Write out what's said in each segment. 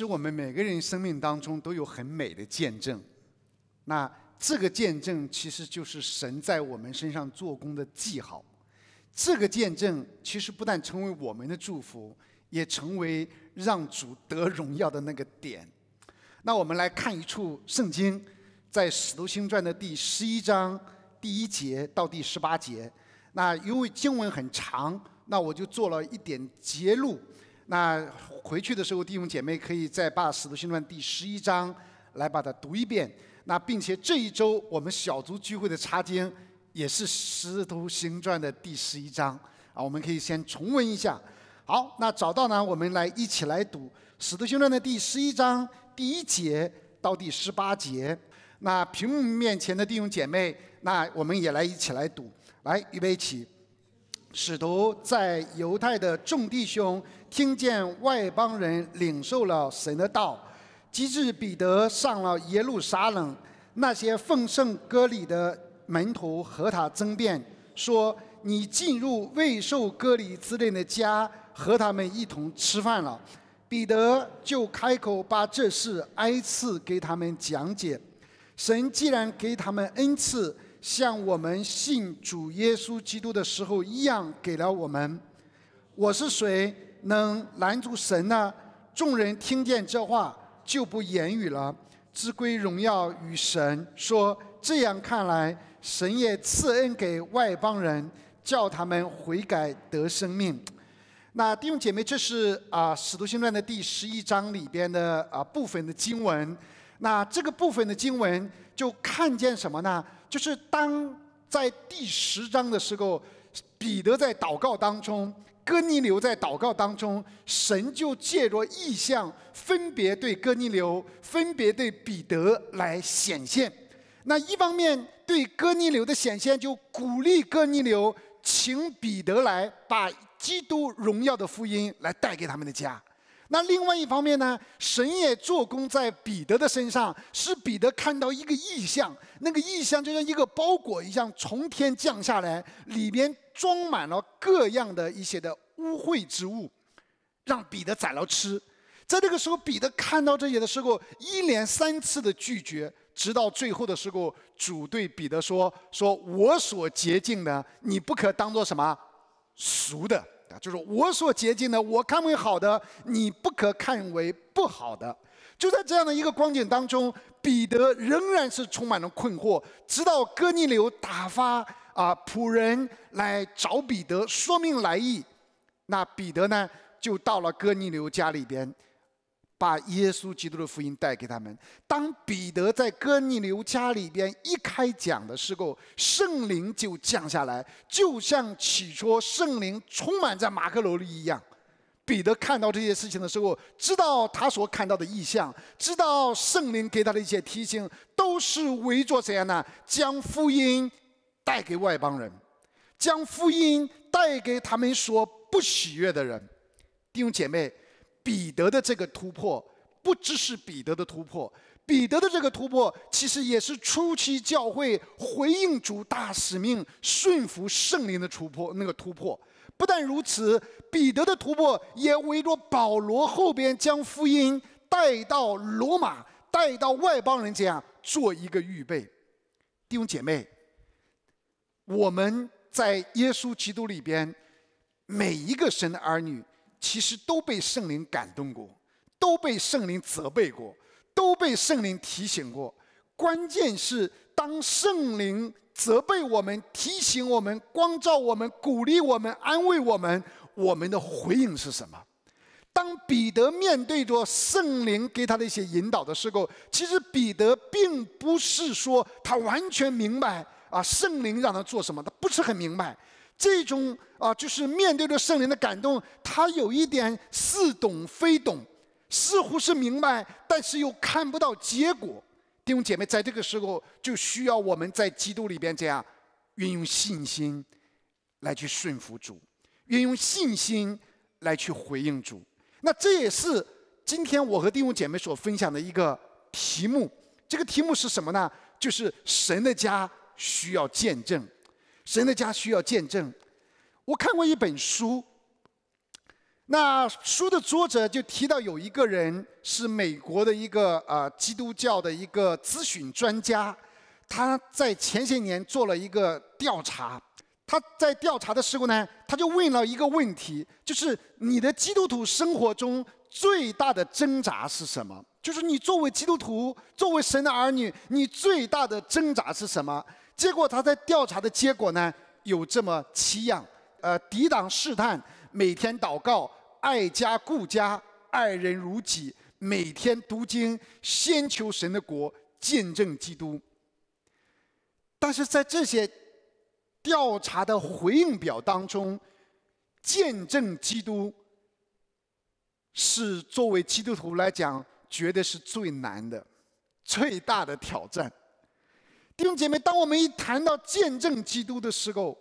其实我们每个人生命当中都有很美的见证，那这个见证其实就是神在我们身上做工的记号。这个见证其实不但成为我们的祝福，也成为让主得荣耀的那个点。那我们来看一处圣经，在《使徒行传》的第十一章第一节到第十八节。那因为经文很长，那我就做了一点节录。那回去的时候，弟兄姐妹可以再把《使徒行传》第十一章来把它读一遍。那并且这一周我们小组聚会的插经也是《使徒行传》的第十一章啊，我们可以先重温一下。好，那找到呢，我们来一起来读《使徒行传》的第十一章第一节到第十八节。那屏幕面前的弟兄姐妹，那我们也来一起来读，来预备起。使徒在犹太的众弟兄。听见外邦人领受了神的道，及至彼得上了耶路撒冷，那些奉圣割礼的门徒和他争辩，说：“你进入未受割礼之人的家和他们一同吃饭了。”彼得就开口把这事挨次给他们讲解。神既然给他们恩赐，像我们信主耶稣基督的时候一样给了我们，我是谁？能拦住神呢？众人听见这话，就不言语了，只归荣耀与神。说这样看来，神也赐恩给外邦人，叫他们悔改得生命。那弟兄姐妹，这是啊《使徒行传》的第十一章里边的啊部分的经文。那这个部分的经文，就看见什么呢？就是当在第十章的时候，彼得在祷告当中。哥尼流在祷告当中，神就借着意象分别对哥尼流、分别对彼得来显现。那一方面对哥尼流的显现，就鼓励哥尼流请彼得来把基督荣耀的福音来带给他们的家；那另外一方面呢，神也做工在彼得的身上，使彼得看到一个异象。那个异象就像一个包裹一样从天降下来，里边装满了各样的一些的污秽之物，让彼得宰了吃。在那个时候，彼得看到这些的时候，一连三次的拒绝，直到最后的时候，主对彼得说：“说我所洁净的，你不可当做什么俗的啊，就是我所洁净的，我看为好的，你不可看为不好的。”就在这样的一个光景当中，彼得仍然是充满了困惑。直到哥尼流打发啊仆人来找彼得说明来意，那彼得呢就到了哥尼流家里边，把耶稣基督的福音带给他们。当彼得在哥尼流家里边一开讲的时候，圣灵就降下来，就像起初圣灵充满在马可楼里一样。彼得看到这些事情的时候，知道他所看到的意象，知道圣灵给他的一些提醒，都是为着谁呢？将福音带给外邦人，将福音带给他们所不喜悦的人。弟兄姐妹，彼得的这个突破，不只是彼得的突破，彼得的这个突破，其实也是初期教会回应主大使命、顺服圣灵的突破，那个突破。不但如此，彼得的突破也为着保罗后边将福音带到罗马、带到外邦人，这样做一个预备。弟兄姐妹，我们在耶稣基督里边，每一个神的儿女，其实都被圣灵感动过，都被圣灵责备过，都被圣灵提醒过。关键是当圣灵。责备我们，提醒我们，光照我们，鼓励我们，安慰我们，我们的回应是什么？当彼得面对着圣灵给他的一些引导的时候，其实彼得并不是说他完全明白啊，圣灵让他做什么，他不是很明白。这种啊，就是面对着圣灵的感动，他有一点似懂非懂，似乎是明白，但是又看不到结果。弟兄姐妹，在这个时候就需要我们在基督里边这样运用信心来去顺服主，运用信心来去回应主。那这也是今天我和弟兄姐妹所分享的一个题目。这个题目是什么呢？就是神的家需要见证，神的家需要见证。我看过一本书。那书的作者就提到有一个人是美国的一个呃基督教的一个咨询专家，他在前些年做了一个调查，他在调查的时候呢，他就问了一个问题，就是你的基督徒生活中最大的挣扎是什么？就是你作为基督徒，作为神的儿女，你最大的挣扎是什么？结果他在调查的结果呢，有这么七样：，呃，抵挡试探，每天祷告。爱家顾家，爱人如己，每天读经，先求神的国，见证基督。但是在这些调查的回应表当中，见证基督是作为基督徒来讲，绝对是最难的，最大的挑战。弟兄姐妹，当我们一谈到见证基督的时候，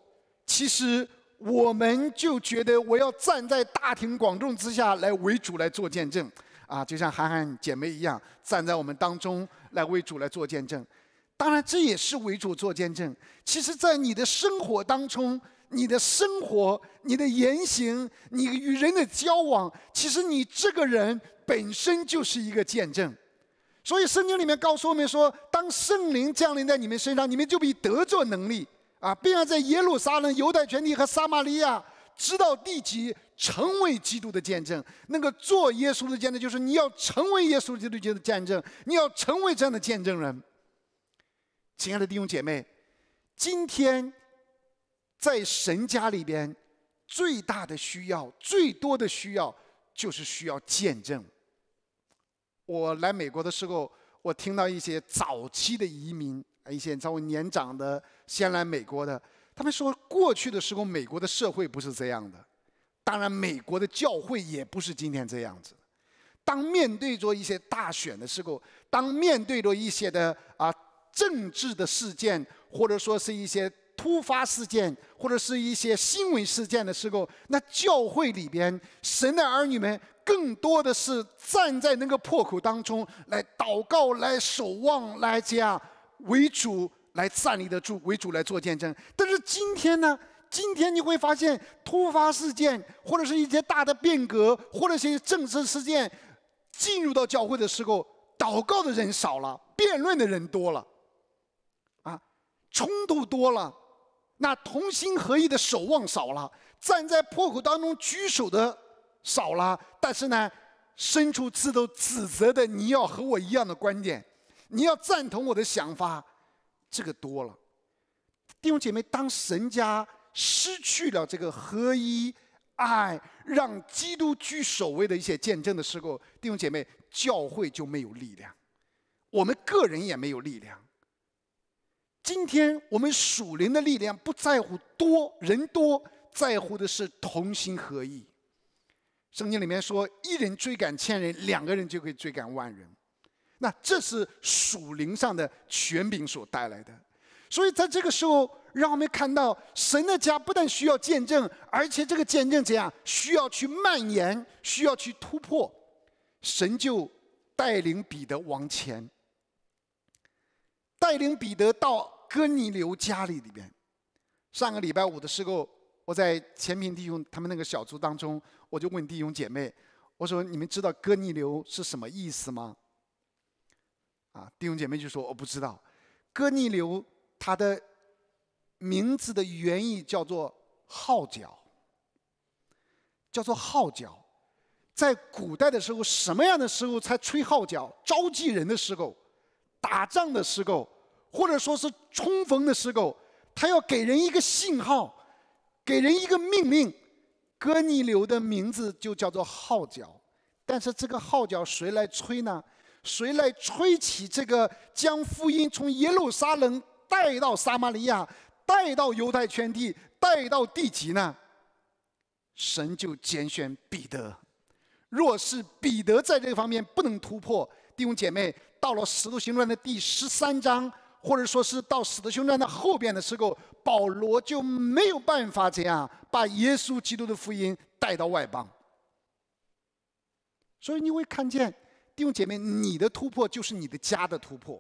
其实。我们就觉得我要站在大庭广众之下来为主来做见证，啊，就像涵涵姐妹一样站在我们当中来为主来做见证。当然，这也是为主做见证。其实，在你的生活当中，你的生活、你的言行、你与人的交往，其实你这个人本身就是一个见证。所以，圣经里面告诉我们说，当圣灵降临在你们身上，你们就比得作能力。啊，并要在耶路撒冷、犹太全地和撒玛利亚直到地极，成为基督的见证。那个做耶稣的见证，就是你要成为耶稣基督的见证，你要成为这样的见证人。亲爱的弟兄姐妹，今天在神家里边，最大的需要、最多的需要，就是需要见证。我来美国的时候，我听到一些早期的移民。一些稍微年长的、先来美国的，他们说过去的时候，美国的社会不是这样的。当然，美国的教会也不是今天这样子。当面对着一些大选的时候，当面对着一些的啊政治的事件，或者说是一些突发事件，或者是一些新闻事件的时候，那教会里边神的儿女们更多的是站在那个破口当中来祷告、来守望、来这样。为主来站立得住为主来做见证，但是今天呢？今天你会发现，突发事件或者是一些大的变革，或者是一些政治事件进入到教会的时候，祷告的人少了，辩论的人多了，啊，冲突多了，那同心合一的守望少了，站在破口当中举手的少了，但是呢，伸出刺头指责的你要和我一样的观点。你要赞同我的想法，这个多了，弟兄姐妹，当神家失去了这个合一、爱，让基督居首位的一些见证的时候，弟兄姐妹，教会就没有力量，我们个人也没有力量。今天我们属灵的力量不在乎多人多，在乎的是同心合意。圣经里面说，一人追赶千人，两个人就可以追赶万人。那这是属灵上的权柄所带来的，所以在这个时候，让我们看到神的家不但需要见证，而且这个见证怎样需要去蔓延，需要去突破。神就带领彼得往前，带领彼得到哥尼流家里里边。上个礼拜五的时候，我在前平弟兄他们那个小组当中，我就问弟兄姐妹：“我说，你们知道哥尼流是什么意思吗？”啊，弟兄姐妹就说我不知道，哥尼流他的名字的原意叫做号角，叫做号角，在古代的时候，什么样的时候才吹号角？召集人的时候，打仗的时候，或者说是冲锋的时候，他要给人一个信号，给人一个命令。哥尼流的名字就叫做号角，但是这个号角谁来吹呢？谁来吹起这个将福音从耶路撒冷带到撒玛利亚，带到犹太圈地，带到地极呢？神就拣选彼得。若是彼得在这方面不能突破，弟兄姐妹，到了《使徒行传》的第十三章，或者说是到《使徒行传》的后边的时候，保罗就没有办法这样把耶稣基督的福音带到外邦。所以你会看见。弟兄姐妹，你的突破就是你的家的突破，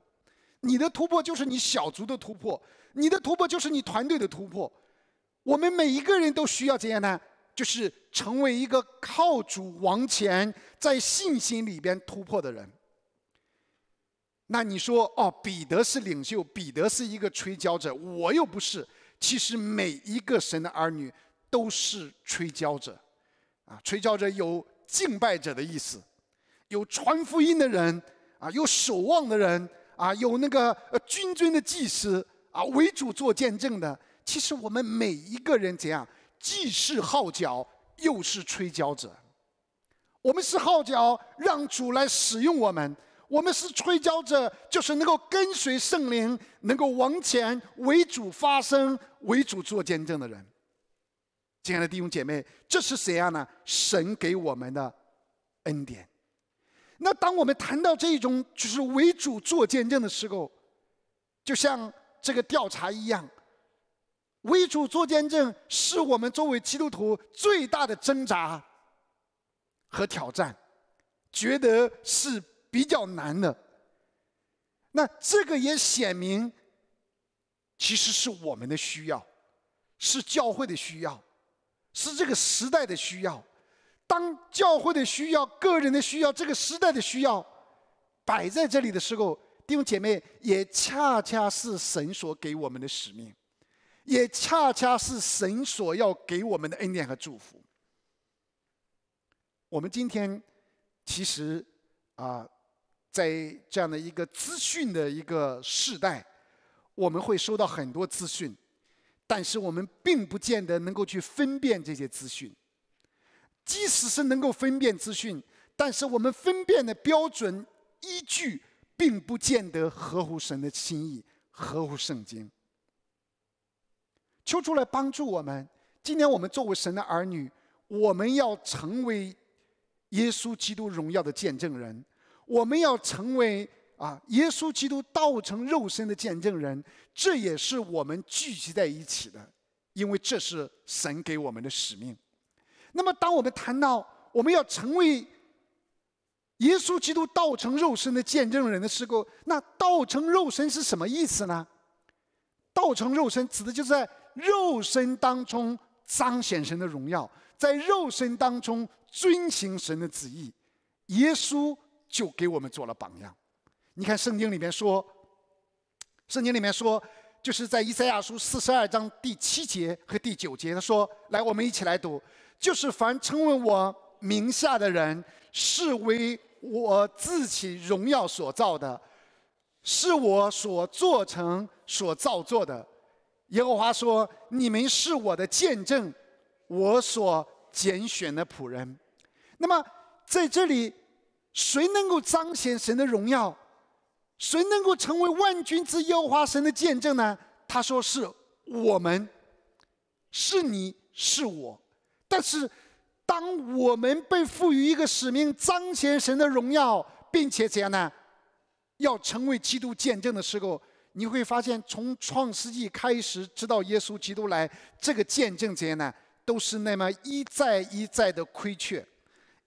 你的突破就是你小族的突破，你的突破就是你团队的突破。我们每一个人都需要这样呢，就是成为一个靠主往前，在信心里边突破的人。那你说哦，彼得是领袖，彼得是一个吹角者，我又不是。其实每一个神的儿女都是吹角者，啊，吹角者有敬拜者的意思。有传福音的人啊，有守望的人啊，有那个军尊的祭司啊，为主做见证的。其实我们每一个人怎样，既是号角，又是吹角者。我们是号角，让主来使用我们；我们是吹角者，就是能够跟随圣灵，能够往前为主发声、为主做见证的人。亲爱的弟兄姐妹，这是怎样呢？神给我们的恩典。那当我们谈到这一种就是为主做见证的时候，就像这个调查一样，为主做见证是我们作为基督徒最大的挣扎和挑战，觉得是比较难的。那这个也显明，其实是我们的需要，是教会的需要，是这个时代的需要。当教会的需要、个人的需要、这个时代的需要摆在这里的时候，弟兄姐妹，也恰恰是神所给我们的使命，也恰恰是神所要给我们的恩典和祝福。我们今天其实啊，在这样的一个资讯的一个时代，我们会收到很多资讯，但是我们并不见得能够去分辨这些资讯。即使是能够分辨资讯，但是我们分辨的标准依据，并不见得合乎神的心意，合乎圣经。求主来帮助我们。今天我们作为神的儿女，我们要成为耶稣基督荣耀的见证人，我们要成为啊耶稣基督道成肉身的见证人。这也是我们聚集在一起的，因为这是神给我们的使命。那么，当我们谈到我们要成为耶稣基督道成肉身的见证人的时候，那道成肉身是什么意思呢？道成肉身指的就是在肉身当中彰显神的荣耀，在肉身当中遵行神的旨意。耶稣就给我们做了榜样。你看，圣经里面说，圣经里面说，就是在以赛亚书四十二章第七节和第九节，他说：“来，我们一起来读。”就是凡称为我名下的人，是为我自己荣耀所造的，是我所做成、所造作的。耶和华说：“你们是我的见证，我所拣选的仆人。”那么，在这里，谁能够彰显神的荣耀？谁能够成为万军之耶和华神的见证呢？他说：“是我们，是你是我。”但是，当我们被赋予一个使命，彰显神的荣耀，并且怎样呢？要成为基督见证的时候，你会发现，从创世纪开始，直到耶稣基督来，这个见证怎样呢？都是那么一再一再的亏缺，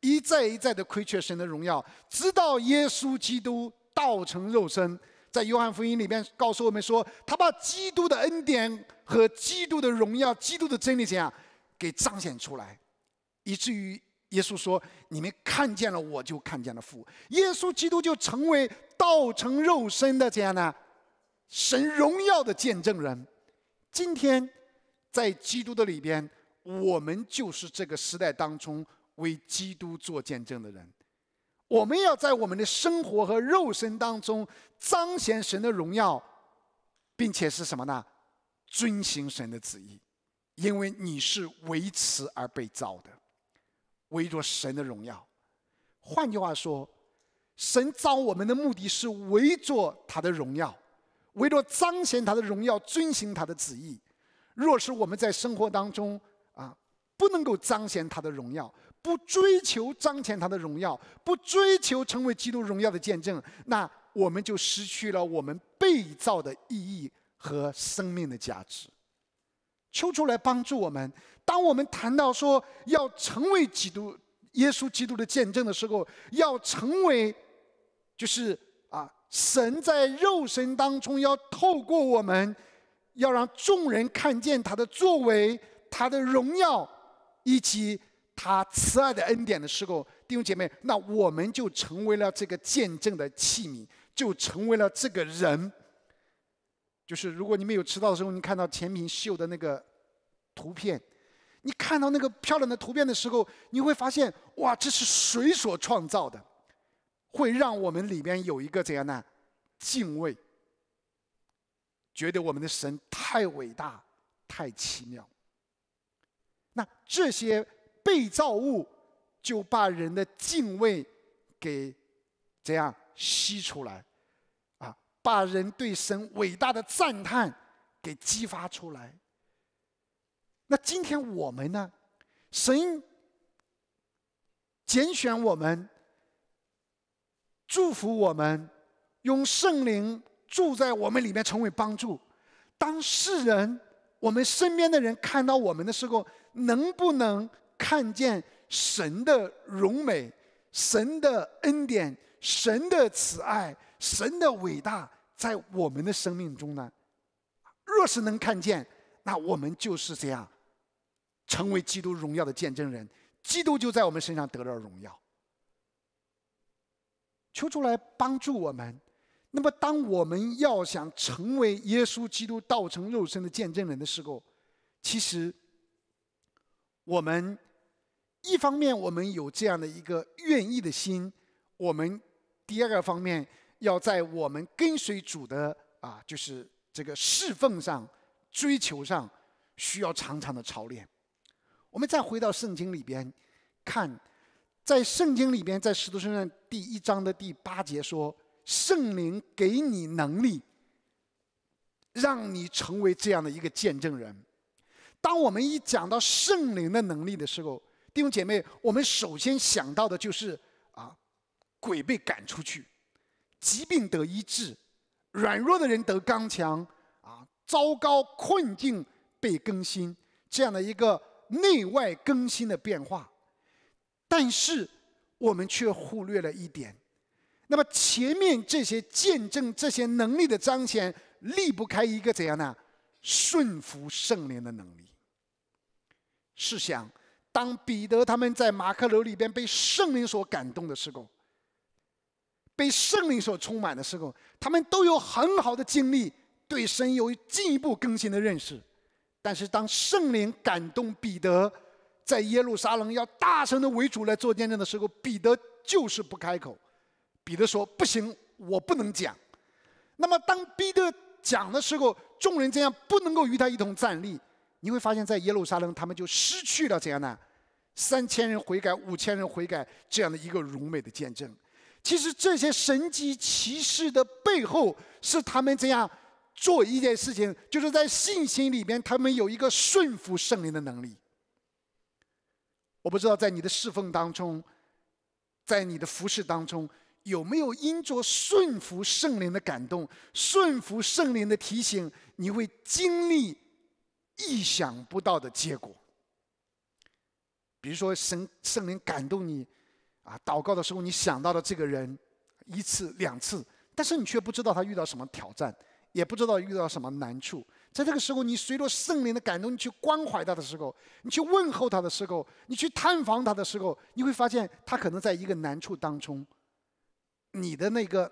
一再一再的亏缺神的荣耀。直到耶稣基督道成肉身，在约翰福音里面告诉我们说，他把基督的恩典和基督的荣耀、基督的真理怎样？给彰显出来，以至于耶稣说：“你们看见了我，就看见了父。”耶稣基督就成为道成肉身的这样的神荣耀的见证人。今天在基督的里边，我们就是这个时代当中为基督做见证的人。我们要在我们的生活和肉身当中彰显神的荣耀，并且是什么呢？遵行神的旨意。因为你是为此而被造的，为着神的荣耀。换句话说，神造我们的目的是为着他的荣耀，为着彰显他的荣耀，遵行他的旨意。若是我们在生活当中啊，不能够彰显他的荣耀，不追求彰显他的荣耀，不追求成为基督荣耀的见证，那我们就失去了我们被造的意义和生命的价值。邱主来帮助我们。当我们谈到说要成为基督、耶稣基督的见证的时候，要成为就是啊，神在肉身当中要透过我们，要让众人看见他的作为、他的荣耀以及他慈爱的恩典的时候，弟兄姐妹，那我们就成为了这个见证的器皿，就成为了这个人。就是，如果你们有迟到的时候，你看到前品秀的那个图片，你看到那个漂亮的图片的时候，你会发现，哇，这是谁所创造的？会让我们里面有一个怎样呢？敬畏，觉得我们的神太伟大，太奇妙。那这些被造物就把人的敬畏给怎样吸出来？把人对神伟大的赞叹给激发出来。那今天我们呢？神拣选我们，祝福我们，用圣灵住在我们里面成为帮助。当世人、我们身边的人看到我们的时候，能不能看见神的荣美、神的恩典？神的慈爱，神的伟大，在我们的生命中呢。若是能看见，那我们就是这样，成为基督荣耀的见证人。基督就在我们身上得了荣耀。求主来帮助我们。那么，当我们要想成为耶稣基督道成肉身的见证人的时候，其实，我们一方面我们有这样的一个愿意的心，我们。第二个方面，要在我们跟随主的啊，就是这个侍奉上、追求上，需要常常的操练。我们再回到圣经里边，看，在圣经里边，在使徒身上第一章的第八节说：“圣灵给你能力，让你成为这样的一个见证人。”当我们一讲到圣灵的能力的时候，弟兄姐妹，我们首先想到的就是。鬼被赶出去，疾病得医治，软弱的人得刚强，啊，糟糕困境被更新，这样的一个内外更新的变化，但是我们却忽略了一点，那么前面这些见证、这些能力的彰显，离不开一个怎样呢？顺服圣灵的能力？试想，当彼得他们在马克楼里边被圣灵所感动的时候。被圣灵所充满的时候，他们都有很好的经历，对神有进一步更新的认识。但是，当圣灵感动彼得，在耶路撒冷要大声的为主来做见证的时候，彼得就是不开口。彼得说：“不行，我不能讲。”那么，当彼得讲的时候，众人这样不能够与他一同站立。你会发现在耶路撒冷，他们就失去了怎样呢？三千人悔改，五千人悔改这样的一个荣美的见证。其实这些神级骑士的背后，是他们这样做一件事情，就是在信心里面，他们有一个顺服圣灵的能力。我不知道在你的侍奉当中，在你的服侍当中，有没有因着顺服圣灵的感动、顺服圣灵的提醒，你会经历意想不到的结果。比如说，神圣灵感动你。啊，祷告的时候你想到了这个人，一次两次，但是你却不知道他遇到什么挑战，也不知道遇到什么难处。在这个时候，你随着圣灵的感动，你去关怀他的时候，你去问候他的时候，你去探访他的时候，你会发现他可能在一个难处当中，你的那个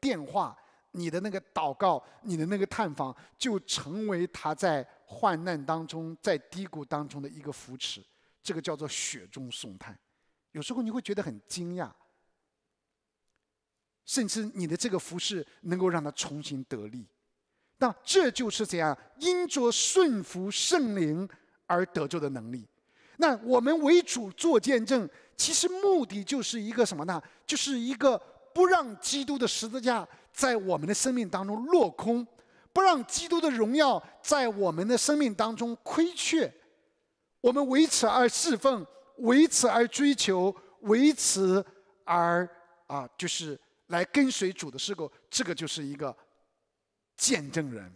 电话、你的那个祷告、你的那个探访，就成为他在患难当中、在低谷当中的一个扶持。这个叫做雪中送炭。有时候你会觉得很惊讶，甚至你的这个服饰能够让他重新得力，那这就是怎样因着顺服圣灵而得救的能力。那我们为主做见证，其实目的就是一个什么呢？就是一个不让基督的十字架在我们的生命当中落空，不让基督的荣耀在我们的生命当中亏缺。我们为此而侍奉。为此而追求，为此而啊，就是来跟随主的，是候，这个就是一个见证人。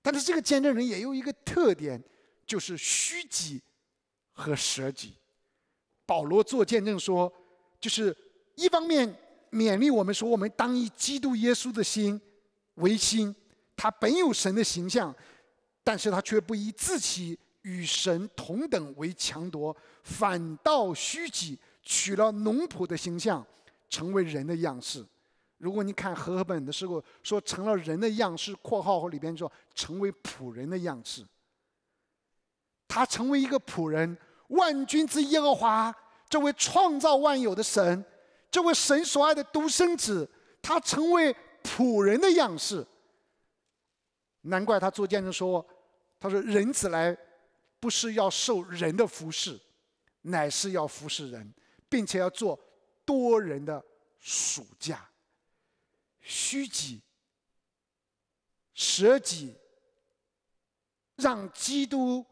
但是这个见证人也有一个特点，就是虚己和舍己。保罗做见证说，就是一方面勉励我们说，我们当以基督耶稣的心为心，他本有神的形象，但是他却不以自己。与神同等为强夺，反倒虚己，取了农仆的形象，成为人的样式。如果你看和合本的时候说成了人的样式，括号里边说成为仆人的样式。他成为一个仆人，万军之耶和华这位创造万有的神，这位神所爱的独生子，他成为仆人的样式。难怪他做见证说，他说人子来。不是要受人的服侍，乃是要服侍人，并且要做多人的暑假。虚己、舍己，让基督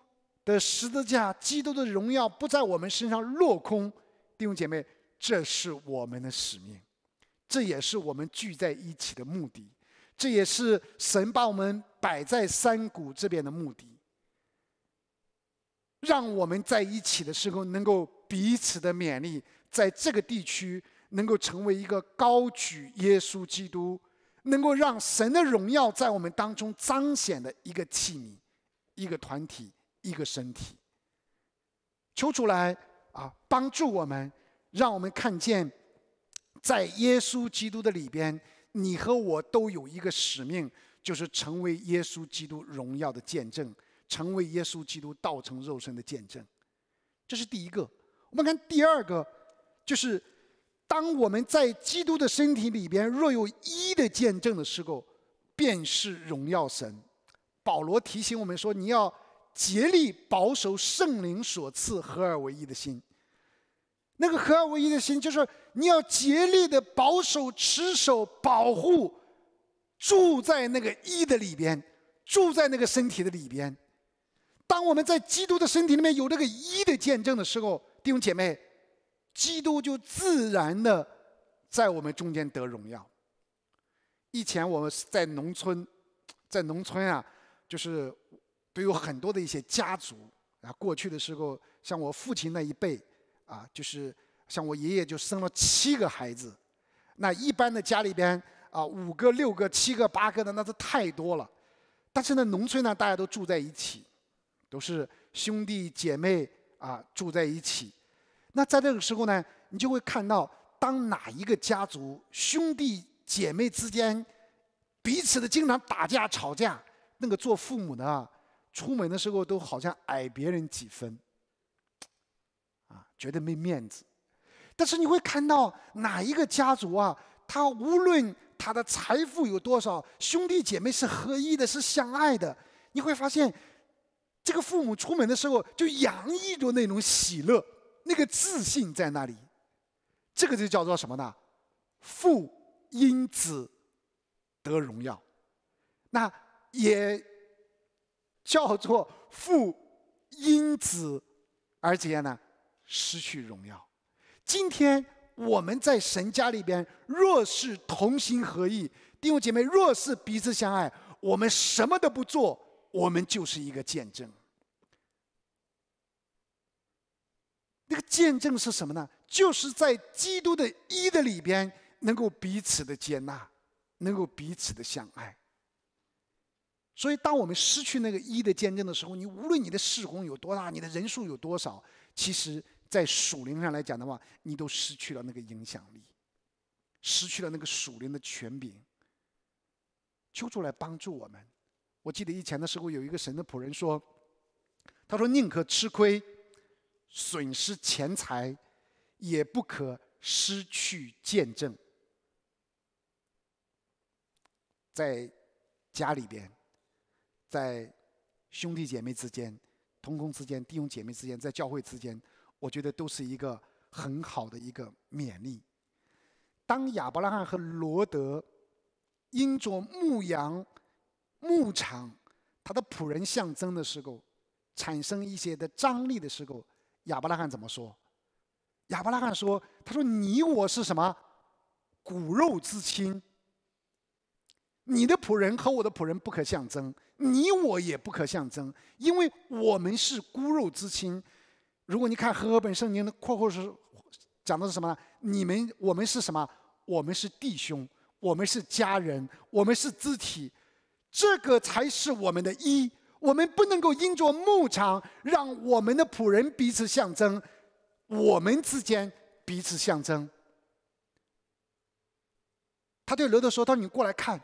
的十字架、基督的荣耀不在我们身上落空。弟兄姐妹，这是我们的使命，这也是我们聚在一起的目的，这也是神把我们摆在山谷这边的目的。让我们在一起的时候，能够彼此的勉励，在这个地区能够成为一个高举耶稣基督，能够让神的荣耀在我们当中彰显的一个器皿、一个团体、一个身体。求主来啊，帮助我们，让我们看见，在耶稣基督的里边，你和我都有一个使命，就是成为耶稣基督荣耀的见证。成为耶稣基督道成肉身的见证，这是第一个。我们看第二个，就是当我们在基督的身体里边若有一的见证的时候，便是荣耀神。保罗提醒我们说，你要竭力保守圣灵所赐合而为一的心。那个合而为一的心，就是你要竭力的保守、持守、保护，住在那个一的里边，住在那个身体的里边。当我们在基督的身体里面有这个一的见证的时候，弟兄姐妹，基督就自然的在我们中间得荣耀。以前我们在农村，在农村啊，就是都有很多的一些家族啊。过去的时候，像我父亲那一辈啊，就是像我爷爷就生了七个孩子，那一般的家里边啊，五个、六个、七个、八个的，那都太多了。但是呢，农村呢，大家都住在一起。都是兄弟姐妹啊住在一起，那在这个时候呢，你就会看到，当哪一个家族兄弟姐妹之间彼此的经常打架吵架，那个做父母的出门的时候都好像矮别人几分，啊，觉得没面子。但是你会看到哪一个家族啊，他无论他的财富有多少，兄弟姐妹是合一的，是相爱的，你会发现。这个父母出门的时候就洋溢着那种喜乐，那个自信在那里，这个就叫做什么呢？父因子得荣耀，那也叫做父因子而怎样呢？失去荣耀。今天我们在神家里边，若是同心合意，弟兄姐妹若是彼此相爱，我们什么都不做，我们就是一个见证。那个见证是什么呢？就是在基督的一的里边，能够彼此的接纳，能够彼此的相爱。所以，当我们失去那个一的见证的时候，你无论你的事工有多大，你的人数有多少，其实在属灵上来讲的话，你都失去了那个影响力，失去了那个属灵的权柄。求主来帮助我们。我记得以前的时候，有一个神的仆人说，他说宁可吃亏。损失钱财，也不可失去见证。在家里边，在兄弟姐妹之间、同工之间、弟兄姐妹之间、在教会之间，我觉得都是一个很好的一个勉励。当亚伯拉罕和罗德因着牧羊、牧场，他的仆人象征的时候，产生一些的张力的时候。亚伯拉罕怎么说？亚伯拉罕说：“他说你我是什么骨肉之亲。你的仆人和我的仆人不可相争，你我也不可相争，因为我们是骨肉之亲。如果你看《和合本圣经》的括号是讲的是什么呢？你们我们是什么？我们是弟兄，我们是家人，我们是肢体，这个才是我们的一。”我们不能够因着牧场让我们的仆人彼此象征，我们之间彼此象征。他对罗德说：“他说你过来看，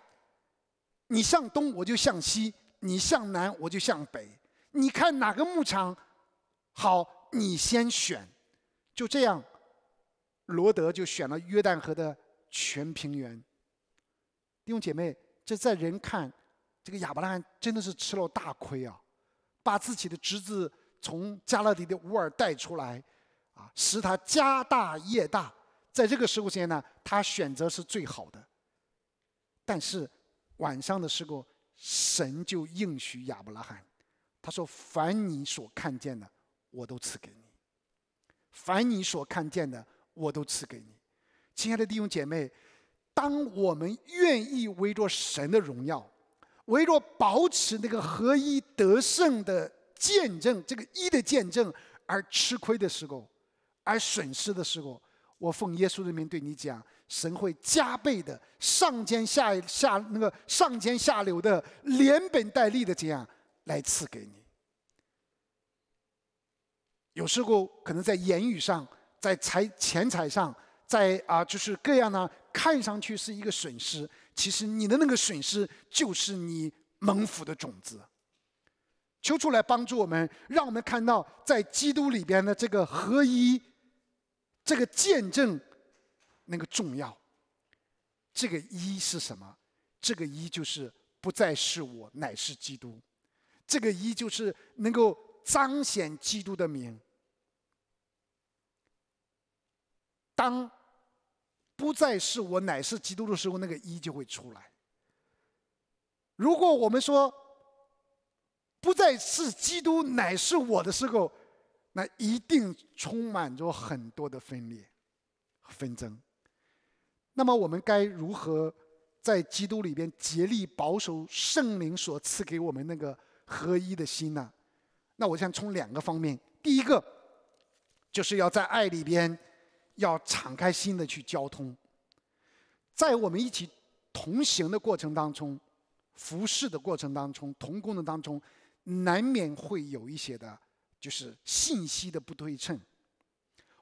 你向东我就向西，你向南我就向北，你看哪个牧场好，你先选。”就这样，罗德就选了约旦河的全平原。弟兄姐妹，这在人看。这个亚伯拉罕真的是吃了大亏啊！把自己的侄子从加勒底的乌尔带出来，啊，使他家大业大。在这个时候间呢，他选择是最好的。但是晚上的时候，神就应许亚伯拉罕，他说：“凡你所看见的，我都赐给你；凡你所看见的，我都赐给你。”亲爱的弟兄姐妹，当我们愿意为着神的荣耀，为若保持那个合一得胜的见证，这个一的见证而吃亏的时候，而损失的时候，我奉耶稣的名对你讲，神会加倍的上尖下下那个上尖下流的连本带利的这样来赐给你。有时候可能在言语上，在财钱财上，在啊就是各样呢，看上去是一个损失。其实你的那个损失，就是你蒙福的种子。求出来帮助我们，让我们看到在基督里边的这个合一，这个见证那个重要。这个一是什么？这个一就是不再是我，乃是基督。这个一就是能够彰显基督的名。当。不再是我乃是基督的时候，那个一就会出来。如果我们说，不再是基督乃是我的时候，那一定充满着很多的分裂和纷争。那么我们该如何在基督里边竭力保守圣灵所赐给我们那个合一的心呢？那我想从两个方面，第一个就是要在爱里边。要敞开心的去交通，在我们一起同行的过程当中、服侍的过程当中、同工的当中，难免会有一些的，就是信息的不对称，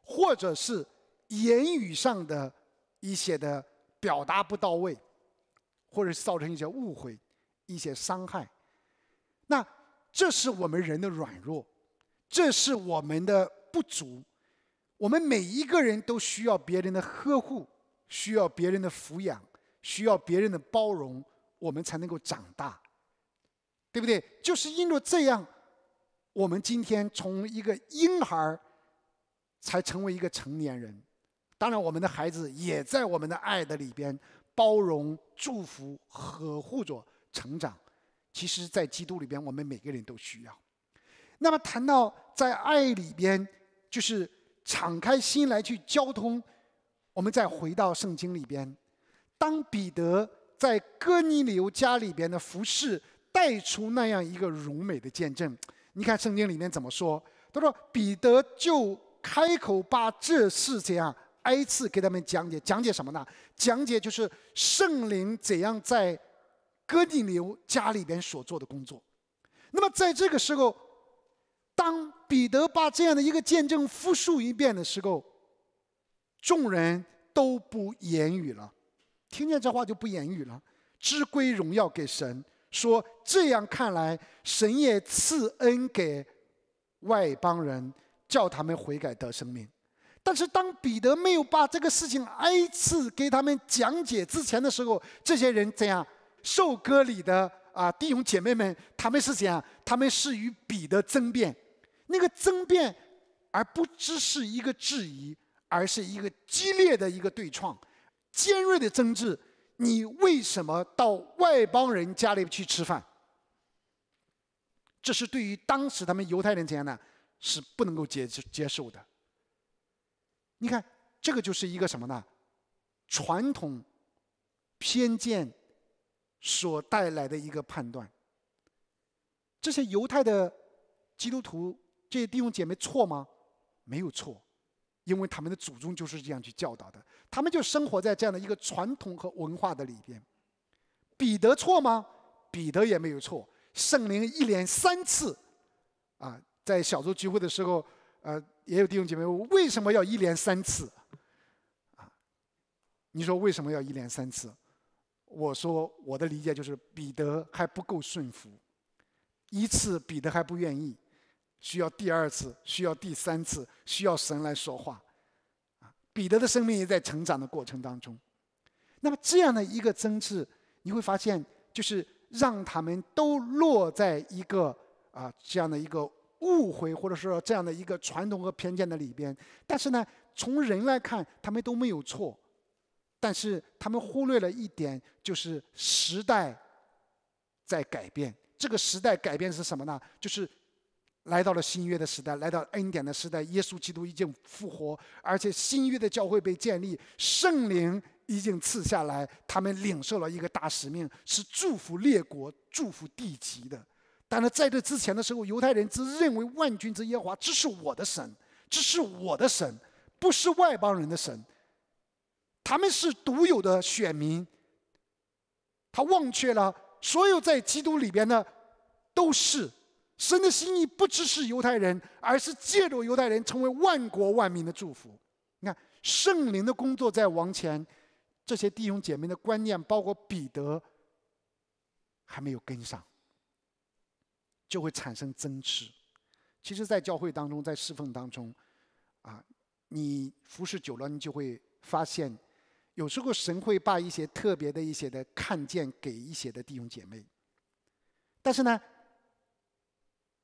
或者是言语上的一些的表达不到位，或者造成一些误会、一些伤害。那这是我们人的软弱，这是我们的不足。我们每一个人都需要别人的呵护，需要别人的抚养，需要别人的包容，我们才能够长大，对不对？就是因为这样，我们今天从一个婴孩儿，才成为一个成年人。当然，我们的孩子也在我们的爱的里边包容、祝福、呵护着成长。其实，在基督里边，我们每个人都需要。那么，谈到在爱里边，就是。敞开心来去交通，我们再回到圣经里边，当彼得在哥尼流家里边的服饰带出那样一个荣美的见证，你看圣经里面怎么说？他说彼得就开口把这事怎样挨次给他们讲解，讲解什么呢？讲解就是圣灵怎样在哥尼流家里边所做的工作。那么在这个时候，当。彼得把这样的一个见证复述一遍的时候，众人都不言语了。听见这话就不言语了，知归荣耀给神。说这样看来，神也赐恩给外邦人，叫他们悔改得生命。但是当彼得没有把这个事情挨次给他们讲解之前的时候，这些人怎样，受割礼的啊弟兄姐妹们，他们是怎样？他们是与彼得争辩。那个争辩，而不只是一个质疑，而是一个激烈的一个对创，尖锐的争执。你为什么到外邦人家里去吃饭？这是对于当时他们犹太人怎样呢？是不能够接接受的。你看，这个就是一个什么呢？传统偏见所带来的一个判断。这些犹太的基督徒。这些弟兄姐妹错吗？没有错，因为他们的祖宗就是这样去教导的。他们就生活在这样的一个传统和文化的里边。彼得错吗？彼得也没有错。圣灵一连三次，啊，在小组聚会的时候，呃，也有弟兄姐妹，问为什么要一连三次？啊，你说为什么要一连三次？我说我的理解就是彼得还不够顺服，一次彼得还不愿意。需要第二次，需要第三次，需要神来说话，啊，彼得的生命也在成长的过程当中。那么这样的一个争执，你会发现，就是让他们都落在一个啊这样的一个误会，或者说这样的一个传统和偏见的里边。但是呢，从人来看，他们都没有错，但是他们忽略了一点，就是时代在改变。这个时代改变是什么呢？就是。来到了新约的时代，来到恩典的时代，耶稣基督已经复活，而且新约的教会被建立，圣灵已经赐下来，他们领受了一个大使命，是祝福列国、祝福地级的。但是在这之前的时候，犹太人只认为万军之耶和华，这是我的神，这是我的神，不是外邦人的神。他们是独有的选民。他忘却了所有在基督里边的都是。神的心意不只是犹太人，而是借助犹太人成为万国万民的祝福。你看，圣灵的工作在王前，这些弟兄姐妹的观念，包括彼得，还没有跟上，就会产生争执。其实，在教会当中，在侍奉当中，啊，你服侍久了，你就会发现，有时候神会把一些特别的一些的看见给一些的弟兄姐妹，但是呢。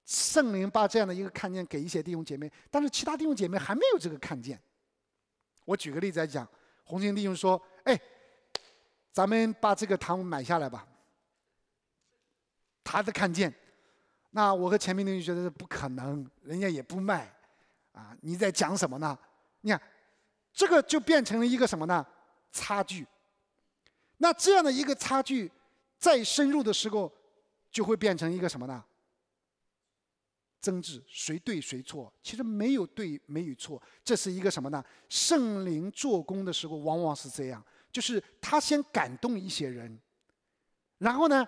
圣灵把这样的一个看见给一些弟兄姐妹，但是其他弟兄姐妹还没有这个看见。我举个例子来讲，红星弟兄说：“哎，咱们把这个糖买下来吧。”他的看见，那我和前面弟兄觉得不可能，人家也不卖，啊，你在讲什么呢？你看，这个就变成了一个什么呢？差距。那这样的一个差距，再深入的时候，就会变成一个什么呢？争执谁对谁错，其实没有对，没有错。这是一个什么呢？圣灵做工的时候往往是这样，就是他先感动一些人，然后呢，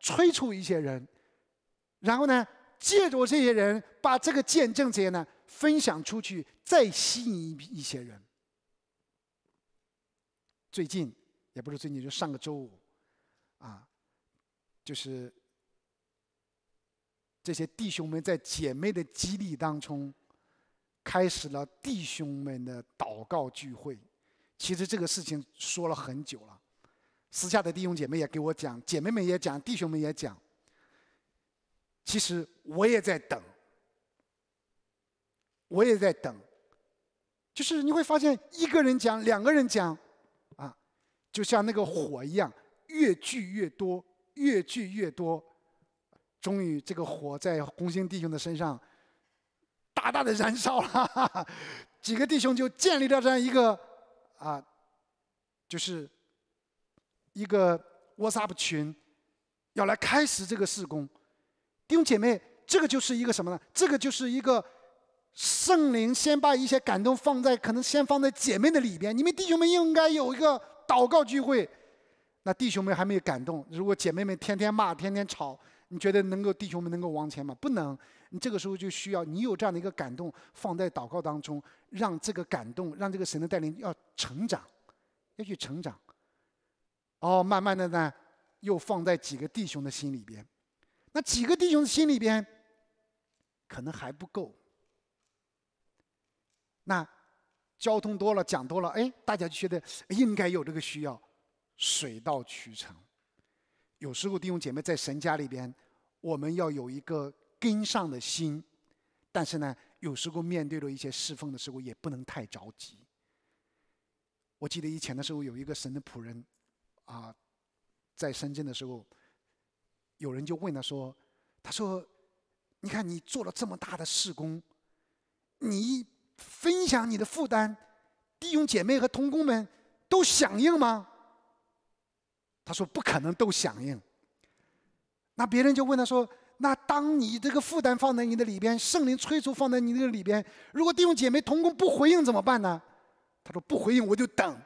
催促一些人，然后呢，借助这些人把这个见证这些呢分享出去，再吸引一一些人。最近，也不是最近，就上个周五，啊，就是。这些弟兄们在姐妹的激励当中，开始了弟兄们的祷告聚会。其实这个事情说了很久了，私下的弟兄姐妹也给我讲，姐妹们也讲，弟兄们也讲。其实我也在等，我也在等。就是你会发现，一个人讲，两个人讲，啊，就像那个火一样，越聚越多，越聚越多。终于，这个火在红星弟兄的身上大大的燃烧了。几个弟兄就建立了这样一个啊，就是一个 w h a t s a p 群，要来开始这个事工。弟兄姐妹，这个就是一个什么呢？这个就是一个圣灵先把一些感动放在可能先放在姐妹的里边。你们弟兄们应该有一个祷告聚会。那弟兄们还没有感动，如果姐妹们天天骂、天天吵。你觉得能够弟兄们能够往前吗？不能，你这个时候就需要你有这样的一个感动放在祷告当中，让这个感动，让这个神的带领要成长，要去成长。哦，慢慢的呢，又放在几个弟兄的心里边，那几个弟兄的心里边可能还不够。那交通多了，讲多了，哎，大家就觉得应该有这个需要，水到渠成。有时候弟兄姐妹在神家里边，我们要有一个跟上的心，但是呢，有时候面对着一些侍奉的时候，也不能太着急。我记得以前的时候，有一个神的仆人，啊，在深圳的时候，有人就问他说：“他说，你看你做了这么大的事工，你分享你的负担，弟兄姐妹和同工们都响应吗？”他说：“不可能都响应。”那别人就问他说：“那当你这个负担放在你的里边，圣灵催促放在你的里边，如果弟兄姐妹同工不回应怎么办呢？”他说：“不回应我就等。”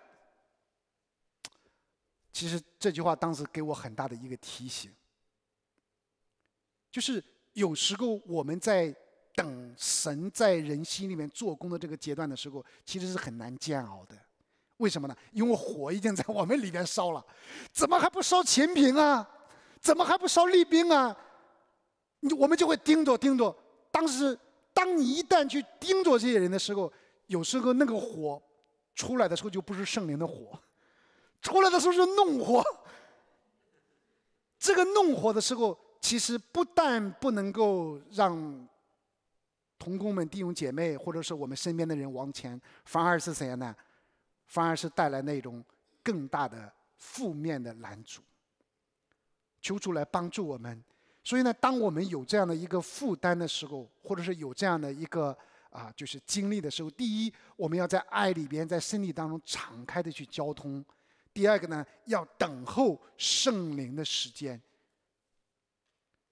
其实这句话当时给我很大的一个提醒，就是有时候我们在等神在人心里面做工的这个阶段的时候，其实是很难煎熬的。为什么呢？因为火已经在我们里边烧了，怎么还不烧秦平啊？怎么还不烧立兵啊？你我们就会盯着盯着。当时，当你一旦去盯着这些人的时候，有时候那个火出来的时候就不是圣灵的火，出来的时候是怒火。这个怒火的时候，其实不但不能够让同工们弟兄姐妹或者是我们身边的人往前，反而是怎样呢？反而是带来那种更大的负面的拦阻，求主来帮助我们。所以呢，当我们有这样的一个负担的时候，或者是有这样的一个啊，就是经历的时候，第一，我们要在爱里边，在身体当中敞开的去交通；，第二个呢，要等候圣灵的时间。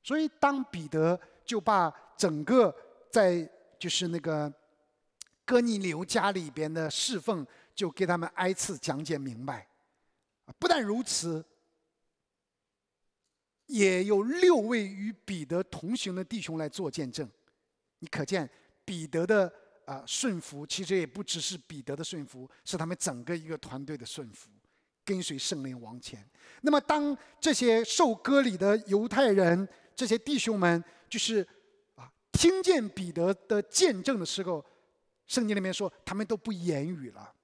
所以，当彼得就把整个在就是那个哥尼流家里边的侍奉。就给他们挨次讲解明白，啊，不但如此，也有六位与彼得同行的弟兄来做见证。你可见彼得的啊顺服，其实也不只是彼得的顺服，是他们整个一个团队的顺服，跟随圣灵往前。那么，当这些受割礼的犹太人这些弟兄们，就是啊，听见彼得的见证的时候，圣经里面说他们都不言语了。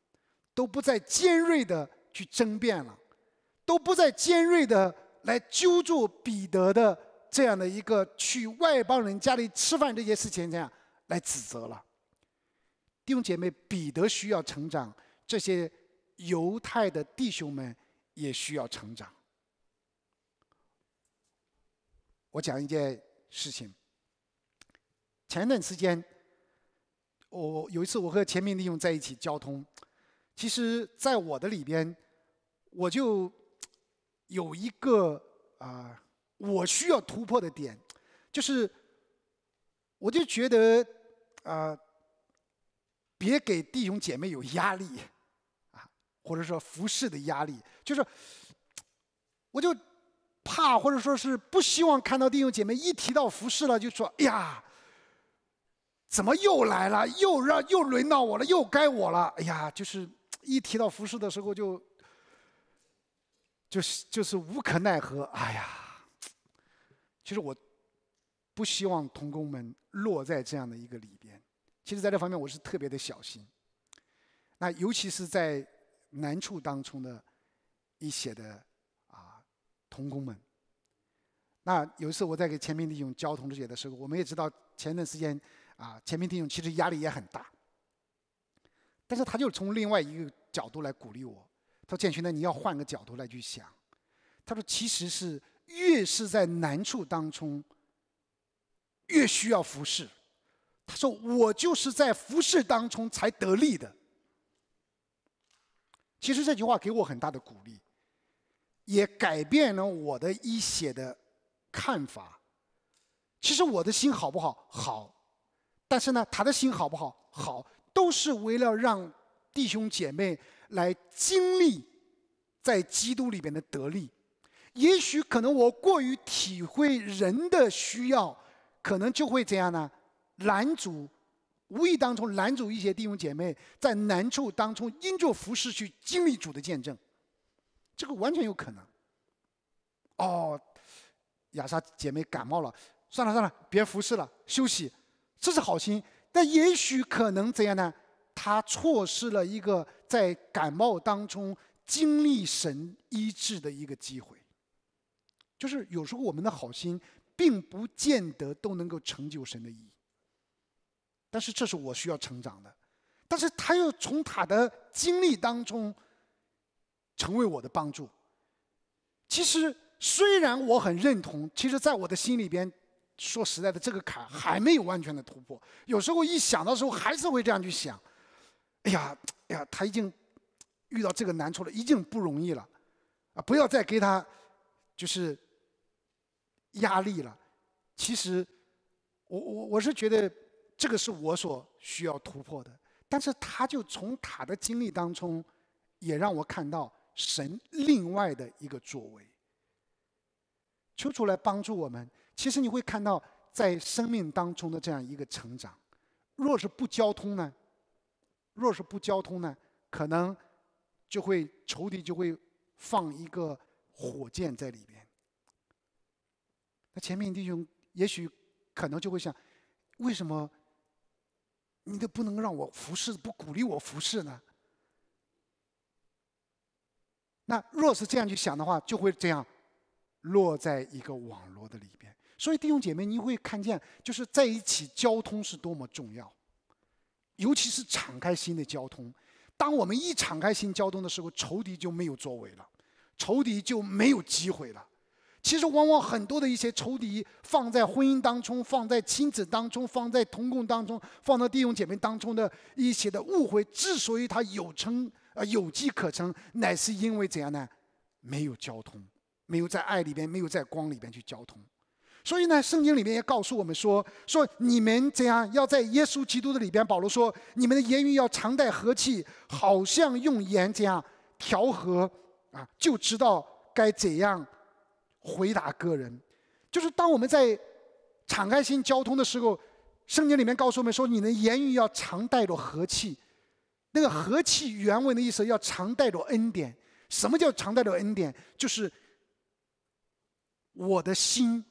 都不再尖锐的去争辩了，都不再尖锐的来揪住彼得的这样的一个去外邦人家里吃饭这些事情这样来指责了。弟兄姐妹，彼得需要成长，这些犹太的弟兄们也需要成长。我讲一件事情。前段时间，我有一次我和前面弟兄在一起交通。其实，在我的里边，我就有一个啊，我需要突破的点，就是，我就觉得啊，别给弟兄姐妹有压力，啊，或者说服饰的压力，就是，我就怕或者说是不希望看到弟兄姐妹一提到服饰了就说，哎呀，怎么又来了，又让又轮到我了，又该我了，哎呀，就是。一提到服饰的时候，就就是就是无可奈何。哎呀，其实我不希望童工们落在这样的一个里边。其实，在这方面，我是特别的小心。那尤其是在难处当中的，一些的啊童工们。那有一次，我在给前面弟兄教同志姐的时候，我们也知道前段时间啊，前面弟兄其实压力也很大。但是他就从另外一个角度来鼓励我，他说：“建群，那你要换个角度来去想。”他说：“其实是越是在难处当中，越需要服侍。”他说：“我就是在服侍当中才得力的。”其实这句话给我很大的鼓励，也改变了我的一些的看法。其实我的心好不好？好。但是呢，他的心好不好？好。都是为了让弟兄姐妹来经历在基督里边的得力。也许可能我过于体会人的需要，可能就会怎样呢？拦阻，无意当中，拦阻一些弟兄姐妹在难处当中因着服侍去经历主的见证，这个完全有可能。哦，雅莎姐妹感冒了，算了算了，别服侍了，休息。这是好心。那也许可能怎样呢？他错失了一个在感冒当中经历神医治的一个机会，就是有时候我们的好心，并不见得都能够成就神的意义。但是这是我需要成长的，但是他又从他的经历当中成为我的帮助。其实虽然我很认同，其实，在我的心里边。说实在的，这个坎还没有完全的突破。有时候一想到时候，还是会这样去想：哎呀，哎呀，他已经遇到这个难处了，已经不容易了，啊，不要再给他就是压力了。其实，我我我是觉得这个是我所需要突破的。但是，他就从他的经历当中，也让我看到神另外的一个作为，求主来帮助我们。其实你会看到，在生命当中的这样一个成长。若是不交通呢？若是不交通呢，可能就会仇敌就会放一个火箭在里边。那前面弟兄也许可能就会想：为什么你都不能让我服侍，不鼓励我服侍呢？那若是这样去想的话，就会这样落在一个网络的里边。所以，弟兄姐妹，你会看见，就是在一起交通是多么重要，尤其是敞开心的交通。当我们一敞开心交通的时候，仇敌就没有作为了，仇敌就没有机会了。其实，往往很多的一些仇敌，放在婚姻当中，放在亲子当中，放在同工当中，放到弟兄姐妹当中的一些的误会，之所以他有成呃有机可乘，乃是因为怎样呢？没有交通，没有在爱里边，没有在光里边去交通。所以呢，圣经里面也告诉我们说，说你们怎样要在耶稣基督的里边。保罗说，你们的言语要常带和气，好像用盐这样调和，啊，就知道该怎样回答个人。就是当我们在敞开心交通的时候，圣经里面告诉我们说，你的言语要常带着和气。那个和气原文的意思要常带着恩典。什么叫常带着恩典？就是我的心。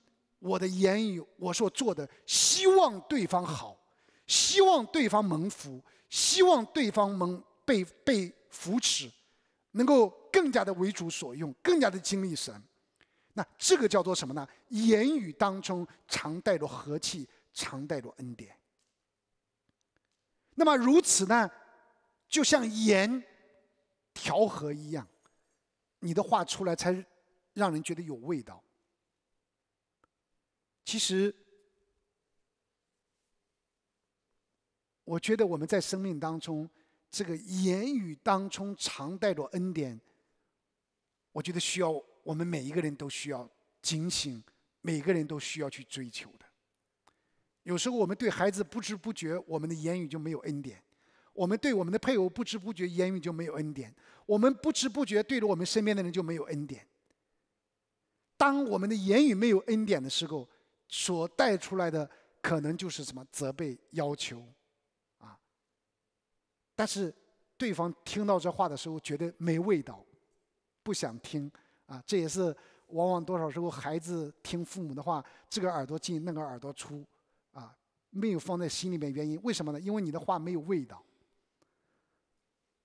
我的言语，我所做的，希望对方好，希望对方蒙福，希望对方蒙被被扶持，能够更加的为主所用，更加的经历神。那这个叫做什么呢？言语当中常带着和气，常带着恩典。那么如此呢，就像盐调和一样，你的话出来才让人觉得有味道。其实，我觉得我们在生命当中，这个言语当中常带着恩典。我觉得需要我们每一个人都需要警醒，每个人都需要去追求的。有时候我们对孩子不知不觉，我们的言语就没有恩典；我们对我们的配偶不知不觉，言语就没有恩典；我们不知不觉对着我们身边的人就没有恩典。当我们的言语没有恩典的时候，所带出来的可能就是什么责备、要求，啊，但是对方听到这话的时候觉得没味道，不想听，啊，这也是往往多少时候孩子听父母的话，这个耳朵进，那个耳朵出，啊，没有放在心里面，原因为什么呢？因为你的话没有味道。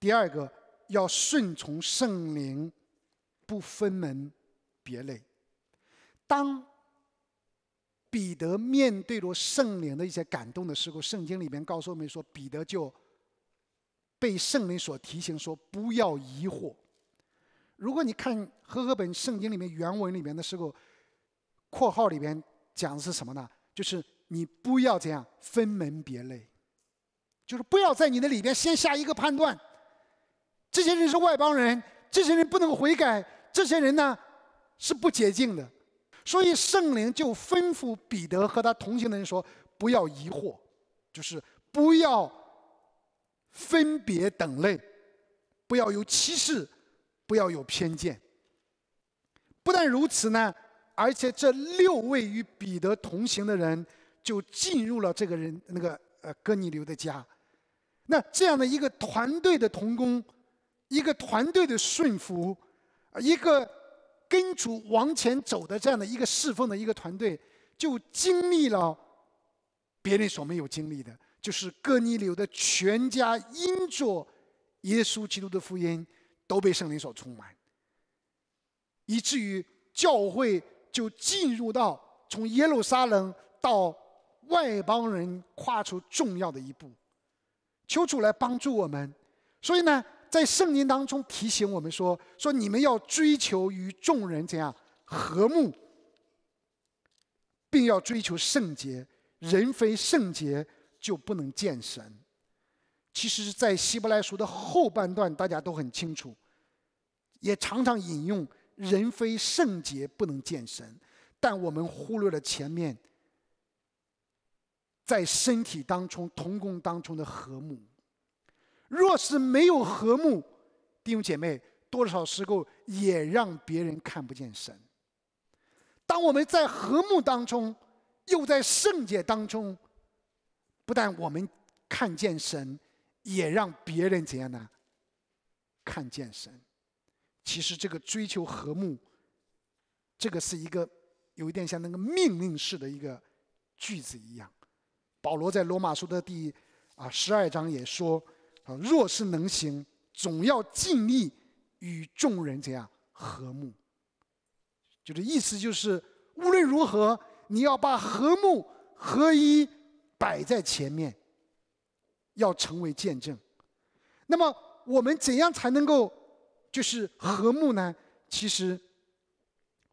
第二个要顺从圣灵，不分门别类，当。彼得面对着圣灵的一些感动的时候，圣经里面告诉我们说，彼得就被圣灵所提醒说不要疑惑。如果你看和合本圣经里面原文里面的时候，括号里边讲的是什么呢？就是你不要这样分门别类，就是不要在你的里边先下一个判断，这些人是外邦人，这些人不能悔改，这些人呢是不洁净的。所以圣灵就吩咐彼得和他同行的人说：“不要疑惑，就是不要分别等类，不要有歧视，不要有偏见。不但如此呢，而且这六位与彼得同行的人就进入了这个人那个呃哥尼流的家。那这样的一个团队的同工，一个团队的顺服，一个。”跟主往前走的这样的一个侍奉的一个团队，就经历了别人所没有经历的，就是哥尼流的全家因着耶稣基督的福音都被圣灵所充满，以至于教会就进入到从耶路撒冷到外邦人跨出重要的一步，求主来帮助我们。所以呢。在圣经当中提醒我们说：“说你们要追求与众人怎样和睦，并要追求圣洁。人非圣洁就不能见神。”其实，在希伯来书的后半段，大家都很清楚，也常常引用“人非圣洁不能见神”，但我们忽略了前面在身体当中、同工当中的和睦。若是没有和睦，弟兄姐妹，多少时候也让别人看不见神。当我们在和睦当中，又在圣洁当中，不但我们看见神，也让别人怎样呢？看见神。其实这个追求和睦，这个是一个有一点像那个命令式的一个句子一样。保罗在罗马书的第啊十二章也说。若是能行，总要尽力与众人怎样和睦。就是意思就是，无论如何，你要把和睦合一摆在前面，要成为见证。那么我们怎样才能够就是和睦呢？其实，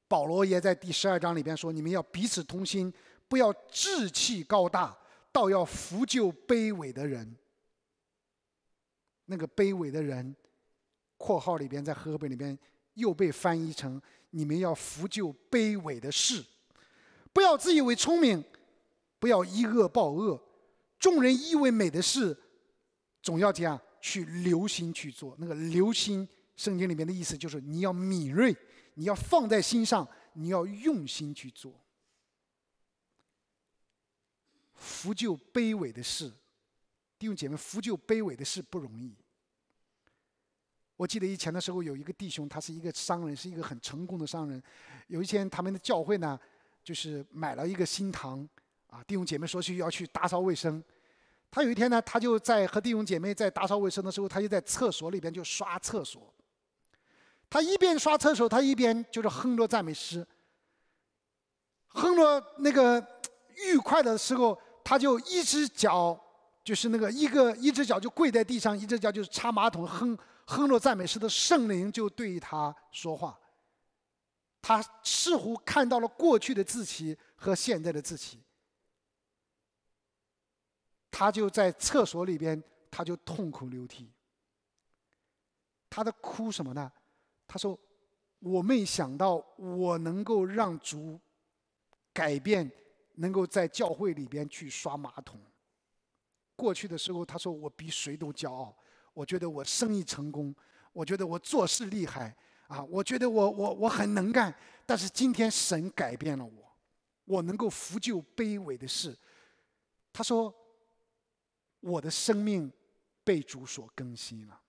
保罗也在第十二章里边说，你们要彼此同心，不要志气高大，倒要服救卑微的人。那个卑微的人，括号里边在河北里边又被翻译成“你们要扶救卑微的事”，不要自以为聪明，不要以恶报恶，众人以为美的事，总要这样去留心去做。那个“留心”圣经里面的意思就是你要敏锐，你要放在心上，你要用心去做。扶救卑微的事。弟兄姐妹，扶救卑微的事不容易。我记得以前的时候，有一个弟兄，他是一个商人，是一个很成功的商人。有一天，他们的教会呢，就是买了一个新堂，啊，弟兄姐妹说去要去打扫卫生。他有一天呢，他就在和弟兄姐妹在打扫卫生的时候，他就在厕所里边就刷厕所。他一边刷厕所，他一边就是哼着赞美诗，哼着那个 愉快的时候，他就一只脚。就是那个一个一只脚就跪在地上，一只脚就是擦马桶，哼哼着赞美诗的圣灵就对他说话，他似乎看到了过去的自己和现在的自己。他就在厕所里边，他就痛哭流涕。他在哭什么呢？他说：“我没想到我能够让主改变，能够在教会里边去刷马桶。”过去的时候，他说我比谁都骄傲。我觉得我生意成功，我觉得我做事厉害啊，我觉得我我我很能干。但是今天神改变了我，我能够扶救卑微的事。他说我的生命被主所更新了。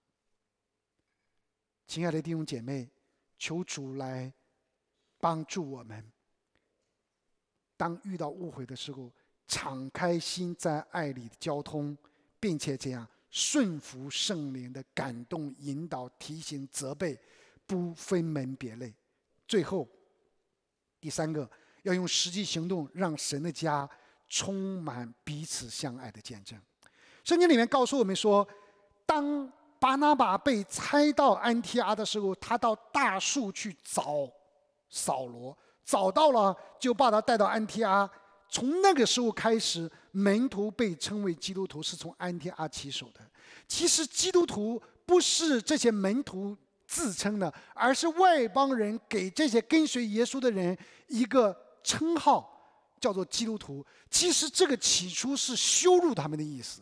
亲爱的弟兄姐妹，求主来帮助我们。当遇到误会的时候。敞开心，在爱里交通，并且这样顺服圣灵的感动、引导、提醒、责备，不分门别类。最后，第三个要用实际行动让神的家充满彼此相爱的见证。圣经里面告诉我们说，当巴拿巴被拆到安提阿的时候，他到大树去找扫罗，找到了就把他带到安提阿。从那个时候开始，门徒被称为基督徒，是从安提阿起手的。其实基督徒不是这些门徒自称的，而是外邦人给这些跟随耶稣的人一个称号，叫做基督徒。其实这个起初是羞辱他们的意思，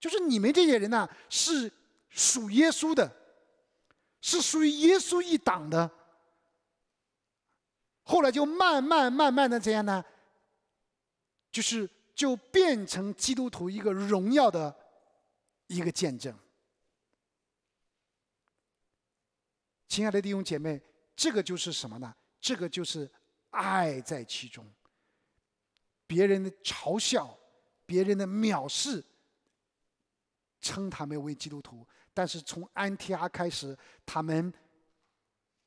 就是你们这些人呢是属耶稣的，是属于耶稣一党的。后来就慢慢慢慢的这样呢。就是就变成基督徒一个荣耀的一个见证。亲爱的弟兄姐妹，这个就是什么呢？这个就是爱在其中。别人的嘲笑，别人的藐视，称他们为基督徒，但是从安提阿开始，他们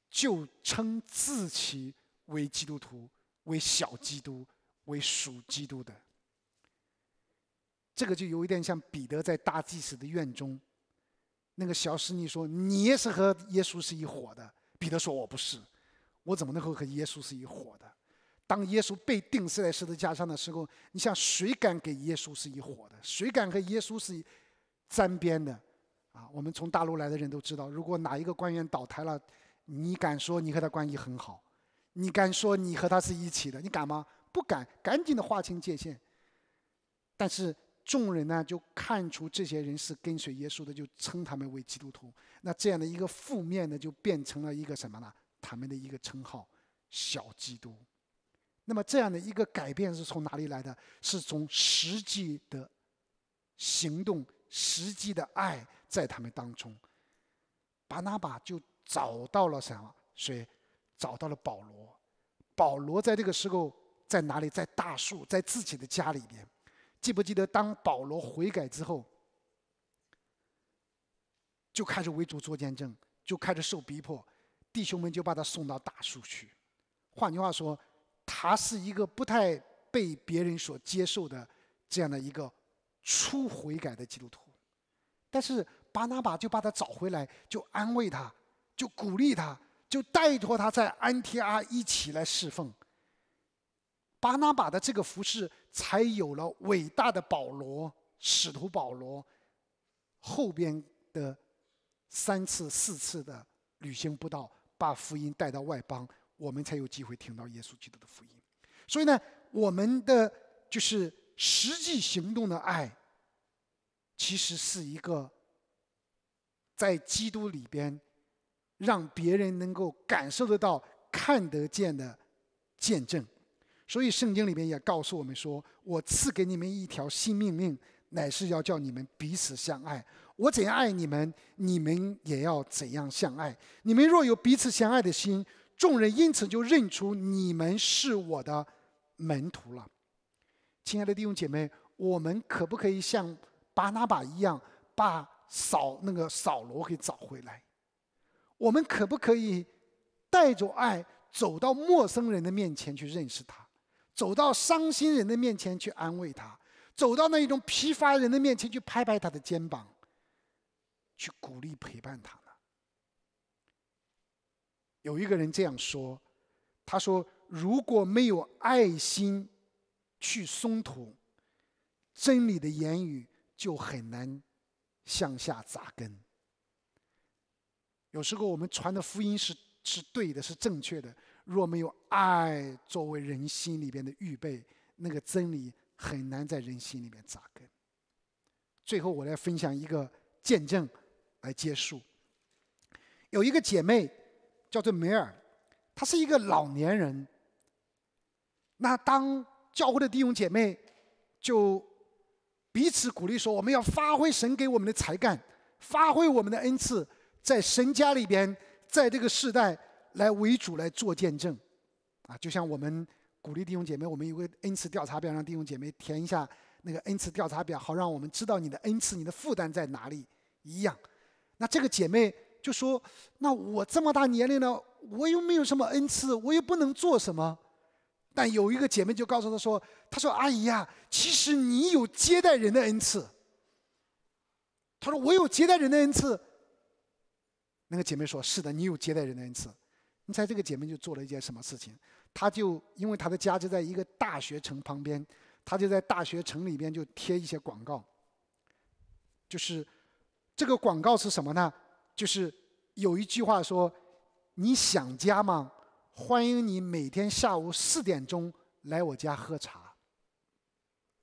就称自己为基督徒，为小基督。为属基督的，这个就有一点像彼得在大祭司的院中，那个小侍女说：“你也是和耶稣是一伙的。”彼得说：“我不是，我怎么能够和耶稣是一伙的？”当耶稣被钉死在十字架上的时候，你想谁敢给耶稣是一伙的？谁敢和耶稣是沾边的？啊，我们从大陆来的人都知道，如果哪一个官员倒台了，你敢说你和他关系很好？你敢说你和他是一起的？你敢吗？不敢，赶紧的划清界限。但是众人呢，就看出这些人是跟随耶稣的，就称他们为基督徒。那这样的一个负面呢，就变成了一个什么呢？他们的一个称号“小基督”。那么这样的一个改变是从哪里来的？是从实际的行动、实际的爱在他们当中。巴拿巴就找到了什么？谁？找到了保罗。保罗在这个时候。在哪里？在大树，在自己的家里边。记不记得，当保罗悔改之后，就开始为主作见证，就开始受逼迫，弟兄们就把他送到大树去。换句话说，他是一个不太被别人所接受的这样的一个初悔改的基督徒。但是巴拿巴就把他找回来，就安慰他，就鼓励他，就拜托他在安提阿一起来侍奉。巴拿巴的这个服饰才有了伟大的保罗使徒保罗，后边的三次、四次的旅行布道，把福音带到外邦，我们才有机会听到耶稣基督的福音。所以呢，我们的就是实际行动的爱，其实是一个在基督里边，让别人能够感受得到、看得见的见证。所以圣经里面也告诉我们说：“我赐给你们一条新命令，乃是要叫你们彼此相爱。我怎样爱你们，你们也要怎样相爱。你们若有彼此相爱的心，众人因此就认出你们是我的门徒了。”亲爱的弟兄姐妹，我们可不可以像巴拿巴一样，把扫那个扫罗给找回来？我们可不可以带着爱走到陌生人的面前去认识他？走到伤心人的面前去安慰他，走到那一种疲乏人的面前去拍拍他的肩膀，去鼓励陪伴他呢？有一个人这样说，他说：“如果没有爱心，去松土，真理的言语就很难向下扎根。”有时候我们传的福音是是对的，是正确的。若没有爱作为人心里边的预备，那个真理很难在人心里面扎根。最后，我来分享一个见证来结束。有一个姐妹叫做梅尔，她是一个老年人。那当教会的弟兄姐妹就彼此鼓励说：“我们要发挥神给我们的才干，发挥我们的恩赐，在神家里边，在这个时代。”来为主来做见证，啊，就像我们鼓励弟兄姐妹，我们有个恩赐调查表，让弟兄姐妹填一下那个恩赐调查表，好让我们知道你的恩赐、你的负担在哪里一样。那这个姐妹就说：“那我这么大年龄了，我又没有什么恩赐，我又不能做什么。”但有一个姐妹就告诉她说：“她说阿姨呀，其实你有接待人的恩赐。”她说：“我有接待人的恩赐。”那个姐妹说：“是的，你有接待人的恩赐。”刚才这个姐妹就做了一件什么事情，她就因为她的家就在一个大学城旁边，她就在大学城里边就贴一些广告。就是这个广告是什么呢？就是有一句话说：“你想家吗？欢迎你每天下午四点钟来我家喝茶。”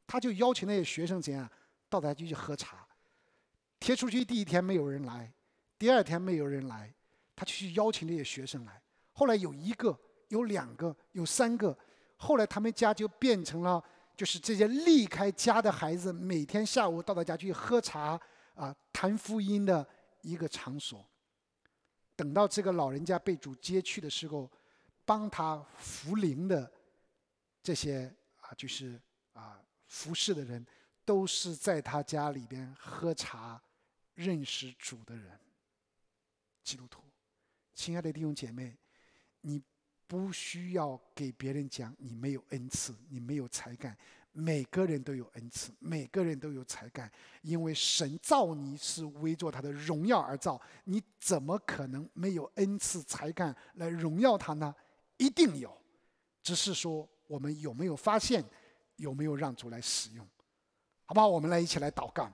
她就邀请那些学生怎样到他家去喝茶。贴出去第一天没有人来，第二天没有人来，她就去邀请那些学生来。后来有一个，有两个，有三个。后来他们家就变成了，就是这些离开家的孩子每天下午到他家去喝茶啊，谈福音的一个场所。等到这个老人家被主接去的时候，帮他服灵的这些啊，就是啊服侍的人，都是在他家里边喝茶、认识主的人。基督徒。亲爱的弟兄姐妹。你不需要给别人讲你没有恩赐，你没有才干。每个人都有恩赐，每个人都有才干。因为神造你是为着他的荣耀而造，你怎么可能没有恩赐、才干来荣耀他呢？一定有，只是说我们有没有发现，有没有让主来使用？好不好？我们来一起来祷告。